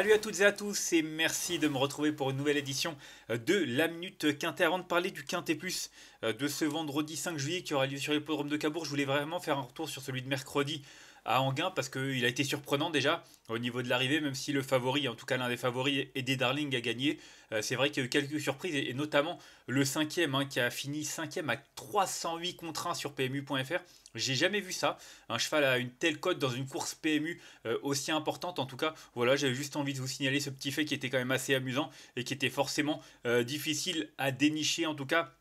Salut à toutes et à tous et merci de me retrouver pour une nouvelle édition euh, de La Minute Quintet. Avant de parler du Quintet Plus euh, de ce vendredi 5 juillet qui aura lieu sur l'hippodrome de Cabourg, je voulais vraiment faire un retour sur celui de mercredi à Anguin parce qu'il a été surprenant déjà au niveau de l'arrivée, même si le favori, en tout cas l'un des favoris, des Darling, a gagné. Euh, c'est vrai qu'il y a eu quelques surprises, et, notamment le cinquième, hein, qui a fini cinquième à 308 contre 1 sur PMU.fr. J'ai jamais vu ça, un cheval à une telle cote dans une course PMU euh, aussi importante. En tout cas, voilà, j'avais juste envie de vous signaler ce petit fait qui était quand même assez amusant et qui était forcément euh, difficile à dénicher, en tout cas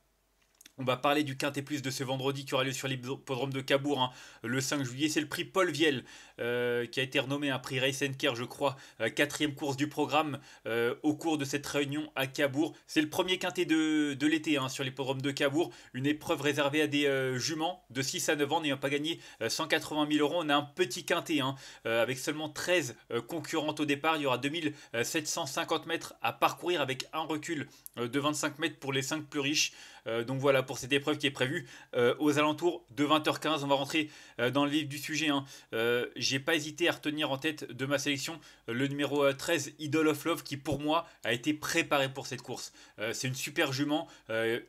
on va parler du Quintet Plus de ce vendredi qui aura lieu sur l'hippodrome de Cabourg hein, le 5 juillet. C'est le prix Paul Viel euh, qui a été renommé un prix Race je crois, euh, quatrième course du programme euh, au cours de cette réunion à Cabourg. C'est le premier Quintet de, l'été hein, sur l'hippodrome de Cabourg. Une épreuve réservée à des juments de 6 à 9 ans n'ayant pas gagné 180 000 euros. On a un petit Quintet hein, avec seulement 13 concurrentes au départ. Il y aura 2750 mètres à parcourir avec un recul de 25 mètres pour les 5 plus riches. donc voilà pour cette épreuve qui est prévue euh, aux alentours de 20h15. On va rentrer euh, dans le livre du sujet. Hein. Euh, j'ai pas hésité à retenir en tête de ma sélection le numéro 13, Idol of Love, qui pour moi a été préparé pour cette course. c'est une super jument,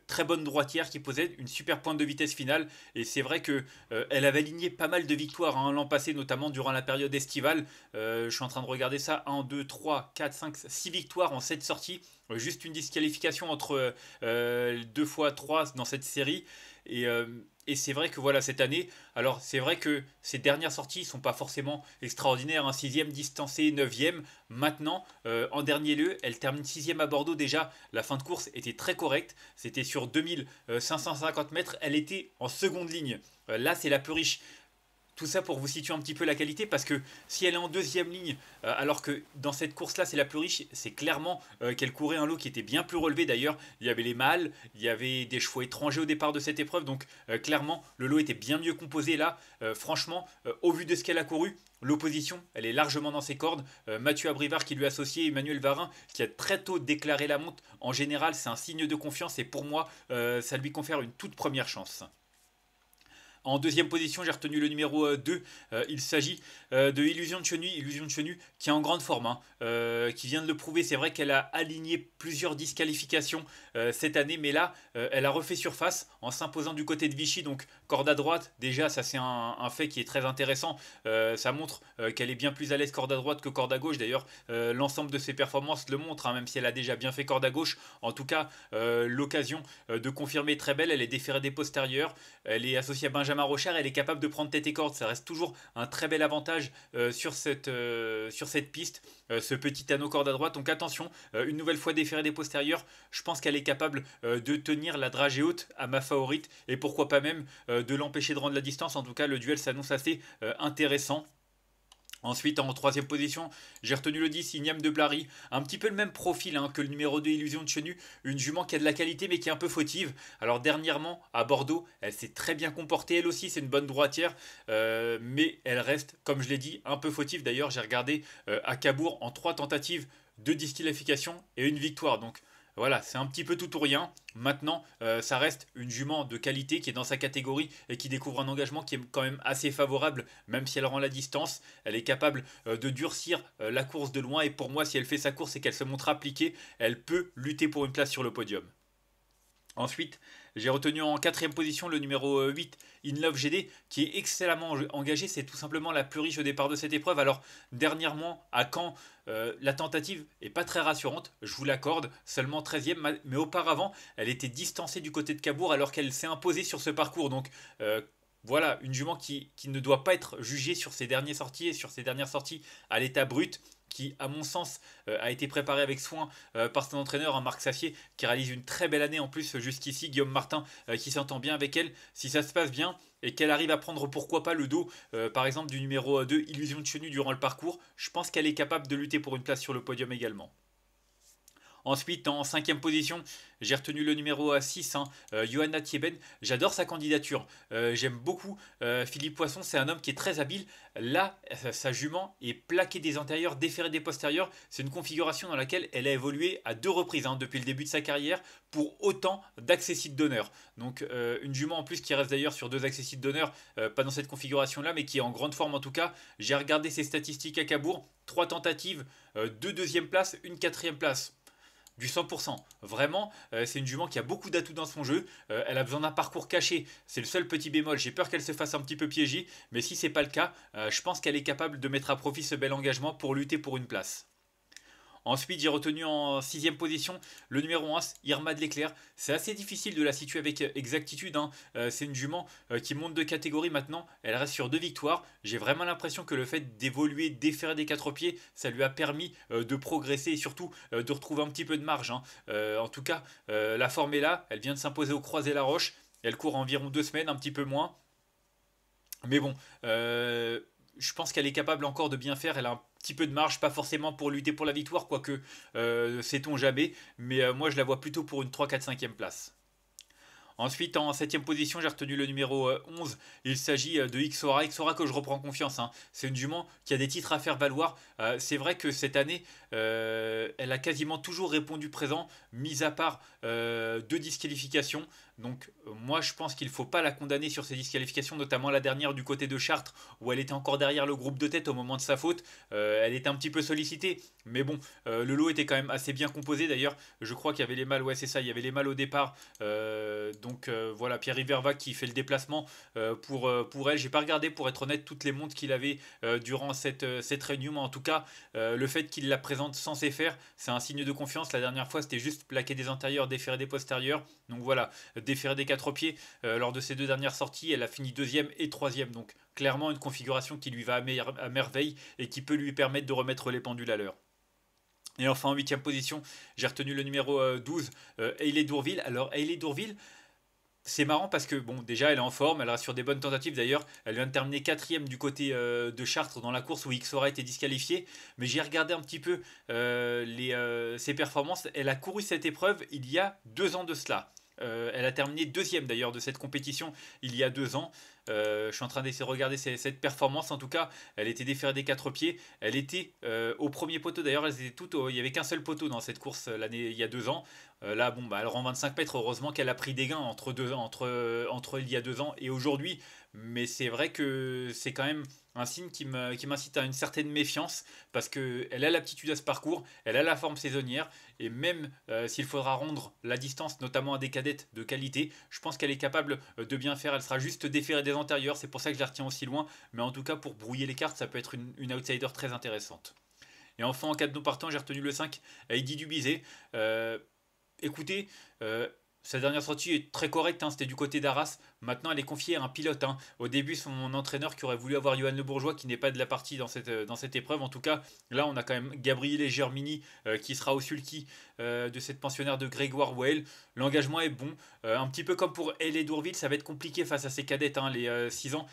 très bonne droitière qui possède une super pointe de vitesse finale. Et c'est vrai que elle avait aligné pas mal de victoires hein, l'an passé, notamment durant la période estivale. je suis en train de regarder ça 1, 2, 3, 4, 5, 6 victoires en 7 sorties. Euh, juste une disqualification entre euh, deux fois 3 dans cette série. Euh, et, c'est vrai que voilà, cette année, alors c'est vrai que ces dernières sorties sont pas forcément extraordinaires. un hein. sixième distancé, neuvième. Maintenant, en dernier lieu, elle termine sixième à Bordeaux. Déjà, la fin de course était très correcte. C'était sur 2550 mètres. Elle était en seconde ligne. là, c'est la plus riche. Tout ça pour vous situer un petit peu la qualité, parce que si elle est en deuxième ligne, euh, alors que dans cette course-là, c'est la plus riche, c'est clairement euh, qu'elle courait un lot qui était bien plus relevé d'ailleurs. Il y avait les mâles, il y avait des chevaux étrangers au départ de cette épreuve, donc euh, clairement, le lot était bien mieux composé là. franchement, au vu de ce qu'elle a couru, l'opposition, elle est largement dans ses cordes. Mathieu Abrivard qui lui associé, Emmanuel Varin qui a très tôt déclaré la monte. En général, c'est un signe de confiance et pour moi, ça lui confère une toute première chance. En deuxième position, j'ai retenu le numéro 2. Euh, euh, il s'agit euh, de Illusion de Chenu. Illusion de Chenu qui est en grande forme, hein. qui vient de le prouver. C'est vrai qu'elle a aligné plusieurs disqualifications cette année, mais là, elle a refait surface en s'imposant du côté de Vichy. Donc, corde à droite, déjà, ça c'est un, fait qui est très intéressant. ça montre qu'elle est bien plus à l'aise corde à droite que corde à gauche. D'ailleurs, l'ensemble de ses performances le montre, hein, même si elle a déjà bien fait corde à gauche. En tout cas, l'occasion de confirmer est très belle. Elle est déférée des postérieurs. Elle est associée à Benjamin Benjamin elle est capable de prendre tête et corde. Ça reste toujours un très bel avantage euh, sur, cette, euh, sur cette piste, euh, ce petit anneau corde à droite. Donc attention, une nouvelle fois déférée des postérieurs, je pense qu'elle est capable de tenir la dragée haute à ma favorite et pourquoi pas même de l'empêcher de rendre la distance. En tout cas, le duel s'annonce assez intéressant. Ensuite, en troisième position, j'ai retenu le 10, Ignam de Blary. Un petit peu le même profil hein, que le numéro 2, Illusion de Chenu. Une jument qui a de la qualité mais qui est un peu fautive. Alors dernièrement, à Bordeaux, elle s'est très bien comportée. Elle aussi, c'est une bonne droitière. Euh, mais elle reste, comme je l'ai dit, un peu fautive. D'ailleurs, j'ai regardé à euh, Cabourg en trois tentatives de disqualification et une victoire. Donc voilà, c'est un petit peu tout ou rien. Maintenant, euh, ça reste une jument de qualité qui est dans sa catégorie et qui découvre un engagement qui est quand même assez favorable, même si elle rend la distance. Elle est capable euh, de durcir euh, la course de loin et pour moi, si elle fait sa course et qu'elle se montre appliquée, elle peut lutter pour une place sur le podium. Ensuite, j'ai retenu en quatrième position le numéro 8, euh, In Love GD, qui est excellemment engagé. C'est tout simplement la plus riche au départ de cette épreuve. Alors, dernièrement, à Caen, euh, la tentative est pas très rassurante, je vous l'accorde, seulement 13e. Mais auparavant, elle était distancée du côté de Cabourg alors qu'elle s'est imposée sur ce parcours. Donc, euh, voilà, une jument qui, ne doit pas être jugée sur ses dernières sorties et sur ses dernières sorties à l'état brut, qui, à mon sens, euh, a été préparée avec soin euh, par son entraîneur, hein, Marc Safier, qui réalise une très belle année en plus jusqu'ici, Guillaume Martin, euh, qui s'entend bien avec elle. Si ça se passe bien et qu'elle arrive à prendre, pourquoi pas, le dos, par exemple, du numéro 2, Illusion de Chenu, durant le parcours, je pense qu'elle est capable de lutter pour une place sur le podium également. Ensuite, en cinquième position, j'ai retenu le numéro 6, hein, euh, Johanna Thieben. J'adore sa candidature. Euh, j'aime beaucoup euh, Philippe Poisson. C'est un homme qui est très habile. Là, sa jument est plaquée des antérieurs, déférée des postérieurs. C'est une configuration dans laquelle elle a évolué à deux reprises hein, depuis le début de sa carrière pour autant d'accessites d'honneur. Donc, une jument en plus qui reste d'ailleurs sur deux accessibles d'honneur, pas dans cette configuration-là, mais qui est en grande forme en tout cas. J'ai regardé ses statistiques à Cabourg. Trois tentatives, deux deuxièmes places, une quatrième place du 100%. Vraiment, euh, c'est une jument qui a beaucoup d'atouts dans son jeu. Euh, elle a besoin d'un parcours caché. C'est le seul petit bémol. J'ai peur qu'elle se fasse un petit peu piégée, mais si c'est pas le cas, euh, je pense qu'elle est capable de mettre à profit ce bel engagement pour lutter pour une place. Ensuite, j'ai retenu en sixième position le numéro 1, Irma de l'éclair. C'est assez difficile de la situer avec exactitude. Hein. Euh, c'est une jument euh, qui monte de catégorie maintenant. Elle reste sur deux victoires. J'ai vraiment l'impression que le fait d'évoluer, défaire des quatre pieds, ça lui a permis euh, de progresser et surtout de retrouver un petit peu de marge. Hein. en tout cas, la forme est là. Elle vient de s'imposer au croisé la roche. Elle court environ deux semaines, un petit peu moins. Mais bon, je pense qu'elle est capable encore de bien faire. Elle a un petit peu de marge, pas forcément pour lutter pour la victoire, quoique c'est euh, sait-on jamais. Mais euh, moi, je la vois plutôt pour une 3-4-5e place. Ensuite, en 7 position, j'ai retenu le numéro 11. Euh, Il s'agit de Xora. Xora que je reprends confiance. Hein. C'est une jument qui a des titres à faire valoir. c'est vrai que cette année, euh, elle a quasiment toujours répondu présent, mis à part euh, deux disqualifications. Donc euh, moi je pense qu'il ne faut pas la condamner sur ces disqualifications, notamment la dernière du côté de Chartres, où elle était encore derrière le groupe de tête au moment de sa faute. elle était un petit peu sollicitée, mais bon, le lot était quand même assez bien composé d'ailleurs. Je crois qu'il y avait les mâles, ouais c'est ça, il y avait les mâles au départ. donc voilà, Pierre Riverva qui fait le déplacement pour, pour elle. J'ai pas regardé pour être honnête toutes les montres qu'il avait durant cette, cette réunion, mais en tout cas le fait qu'il la présente censé faire. C'est un signe de confiance. La dernière fois, c'était juste plaquer des antérieurs, déférer des postérieurs. Donc voilà, déférer des quatre pieds. Euh, lors de ces deux dernières sorties, elle a fini deuxième et troisième. Donc clairement, une configuration qui lui va à, merveille et qui peut lui permettre de remettre les pendules à l'heure. Et enfin, en huitième position, j'ai retenu le numéro 12, euh, euh, Hayley Dourville. Alors, Ailey Dourville, c'est marrant parce que, bon, déjà, elle est en forme, elle a sur des bonnes tentatives. D'ailleurs, elle vient de terminer quatrième du côté euh, de Chartres dans la course où a été disqualifié. Mais j'ai regardé un petit peu euh, euh, ses performances. Elle a couru cette épreuve il y a deux ans de cela. Euh, elle a terminé deuxième d'ailleurs de cette compétition il y a deux ans. Euh, je suis en train d'essayer de regarder cette, performance. En tout cas, elle était déférée des quatre pieds. Elle était euh, au premier poteau. D'ailleurs, Elle était tout Au... il n'y avait qu'un seul poteau dans cette course l'année il y a deux ans. là, bon, bah, elle rend 25 mètres. Heureusement qu'elle a pris des gains entre deux entre entre il y a deux ans et aujourd'hui. Mais c'est vrai que c'est quand même un signe qui m'incite à une certaine méfiance parce qu'elle a l'aptitude à ce parcours, elle a la forme saisonnière et même euh, s'il faudra rendre la distance notamment à des cadettes de qualité, je pense qu'elle est capable euh, de bien faire, elle sera juste déférée des antérieurs, c'est pour ça que je la retiens aussi loin, mais en tout cas pour brouiller les cartes ça peut être une, outsider très intéressante. Et enfin en cas de non partant j'ai retenu le 5, Heidi Dubizet. Euh, écoutez, euh, sa dernière sortie est très correcte, hein, c'était du côté d'Arras. Maintenant, elle est confiée à un pilote. Hein. Au début, son entraîneur qui aurait voulu avoir Johan Le Bourgeois, qui n'est pas de la partie dans cette, euh, dans cette épreuve. En tout cas, là, on a quand même Gabriele Germini euh, qui sera au sulky euh, de cette pensionnaire de Grégoire Well. L'engagement est bon. un petit peu comme pour Elle Dourville, ça va être compliqué face à ces cadettes, hein, les 6 ans,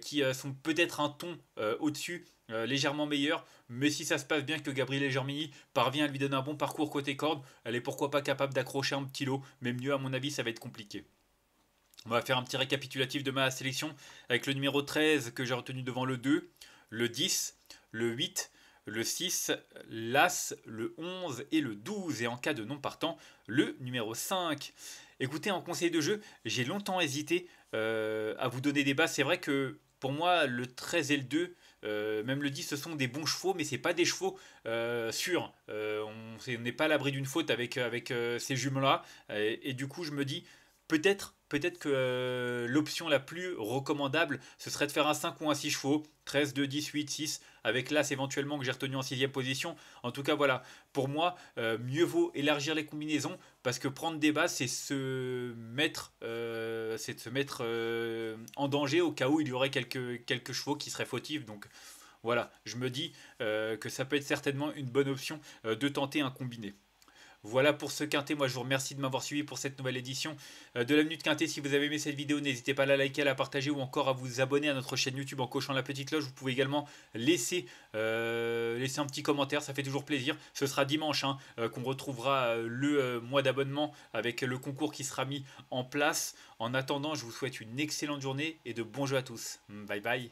qui sont peut-être un ton au-dessus euh, légèrement meilleur mais si ça se passe bien que Gabriel Germini parvient à lui donner un bon parcours côté corde, elle est pourquoi pas capable d'accrocher un petit lot, mais mieux à mon avis ça va être compliqué. On va faire un petit récapitulatif de ma sélection avec le numéro 13 que j'ai retenu devant le 2, le 10, le 8, le 6, l'As, le 11 et le 12. Et en cas de non partant, le numéro 5. Écoutez, en conseil de jeu, j'ai longtemps hésité euh, à vous donner des bases. C'est vrai que pour moi, le 13 et le 2, euh, même le dit, ce sont des bons chevaux, mais ce c'est pas des chevaux euh, sûrs. Euh, on n'est pas à l'abri d'une faute avec, avec ces jumeaux là et, du coup, je me dis, peut-être peut-être que euh, l'option la plus recommandable, ce serait de faire un 5 ou un 6 chevaux, 13, 2, 10, 8, 6, avec l'As éventuellement que j'ai retenu en 6 position. En tout cas, voilà, pour moi, euh, mieux vaut élargir les combinaisons, parce que prendre des bases, c'est se mettre, euh, c'est se mettre en danger au cas où il y aurait quelques, quelques chevaux qui seraient fautifs. Donc voilà, je me dis que ça peut être certainement une bonne option de tenter un combiné. Voilà pour ce quintet. Moi, je vous remercie de m'avoir suivi pour cette nouvelle édition euh, de la Minute Quintet. Si vous avez aimé cette vidéo, n'hésitez pas à la liker, à la partager ou encore à vous abonner à notre chaîne YouTube en cochant la petite cloche. Vous pouvez également laisser, euh, laisser un petit commentaire, ça fait toujours plaisir. Ce sera dimanche hein, euh, qu'on retrouvera le mois d'abonnement avec le concours qui sera mis en place. En attendant, je vous souhaite une excellente journée et de bons jeux à tous. Bye bye.